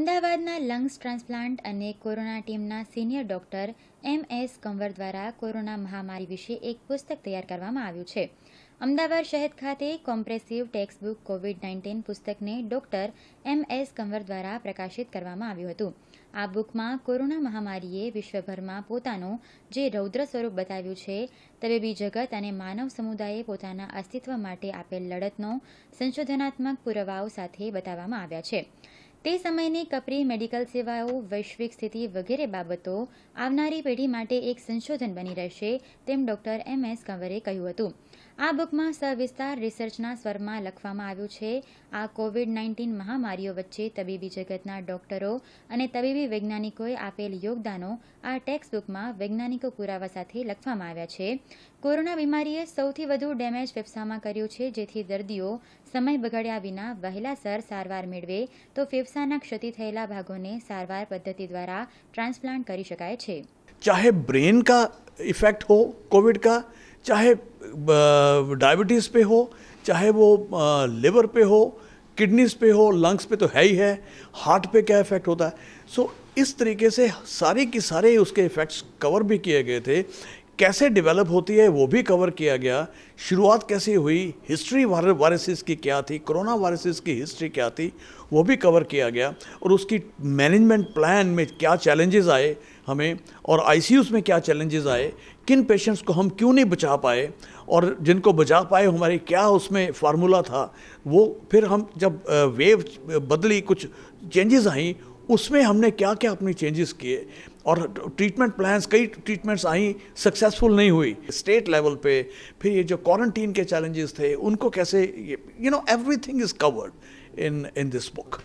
અમદાવાદના lungs transplant અને corona ટીમના senior doctor M S Kanwar દ્વારા કોરોના મહામારી વિશે એક પુસ્તક તૈયાર કરવામાં આવ્યું છે અમદાવાદ શહેર ખાતે કોમ્પ્રેસિવ ટેક્સ્ટબુક કોવિડ નાઇન્ટીન પુસ્તકને ડોક્ટર એમ એસ કંવર દ્વારા પ્રકાશિત કરવામાં આવ્યું હતું આ બુકમાં કોરોના મહામારીએ વિશ્વભરમાં પોતાનું જે રૌદ્ર સ્વરૂપ બતાવ્યું છે તબીબી જગત અને માનવ સમુદાયે પોતાના અસ્તિત્વ માટે આપેલ લડતનો સંશોધનાત્મક પુરાવાઓ સાથે બતાવવામાં આવ્યા છે તે સમયની કપરી મેડિકલ સેવાઓ વૈશ્વિક સ્થિતિ વગેરે બાબતો આવનારી પેઢી માટે એક સંશોધન બની રહેશે તેમ ડોક્ટર એમ એસ કંવરે કહ્યું હતું આ બુકમાં સવિસ્તાર રિસર્ચના સ્વરમાં લખવામાં આવ્યું છે આ કોવિડ નાઇન્ટીન મહામારીઓ વચ્ચે તબીબી જગતના ડોક્ટરો અને તબીબી વૈજ્ઞાનિકોએ આપેલ યોગદાનો આ ટેક્સ્ટ બુકમાં વૈજ્ઞાનિકો પુરાવા સાથે લખવામાં આવ્યા છે કોરોના બીમારીએ સૌથી વધુ ડેમેજ ફેફસામાં કર્યું છે જેથી દર્દીઓ સમય બગાડ્યા વિના વહેલાસર સારવાર મેળવે તો ફેફસા સાના ક્ષતિ થયેલા ભાગોને સારવાર પદ્ધતિ દ્વારા ટ્રાન્સપ્લાન્ટ કરી શકાય છે ચાહે બ્રેન કા ઇફેક્ટ હો કોવિડ કા ચાહે ડાયાબિટીસ પે હો ચાહે વો લિવર પે હો કિડનીસ પે હો લંગ્સ પે તો હેઈ હે હાર્ટ પે કે ઇફેક્ટ હોતા સો ઇસ તરીકે સે સારી કે સારે ઉસકે ઇફેક્ટસ કવર ભી કિયે ગયે થે कैसे डेवलप होती है वो भी कवर किया गया शुरुआत कैसे हुई हिस्ट्री वायरसेस की क्या थी कोरोना वायरसेस की हिस्ट्री क्या थी वो भी कवर किया गया और उसकी मैनेजमेंट प्लान में क्या चैलेंजेस आए हमें और आई में क्या चैलेंजेस आए किन पेशेंट्स को हम क्यों नहीं बचा पाए और जिनको बचा पाए हमारे क्या उसमें फार्मूला था वो फिर हम जब वेव बदली कुछ चेंजेस आई उसमें हमने क्या क्या अपने चेंजेस किए और ट्रीटमेंट प्लान्स कई ट्रीटमेंट्स आई सक्सेसफुल नहीं हुई स्टेट लेवल पे फिर ये जो क्वारंटीन के चैलेंजेस थे उनको कैसे you know everything is covered in in this book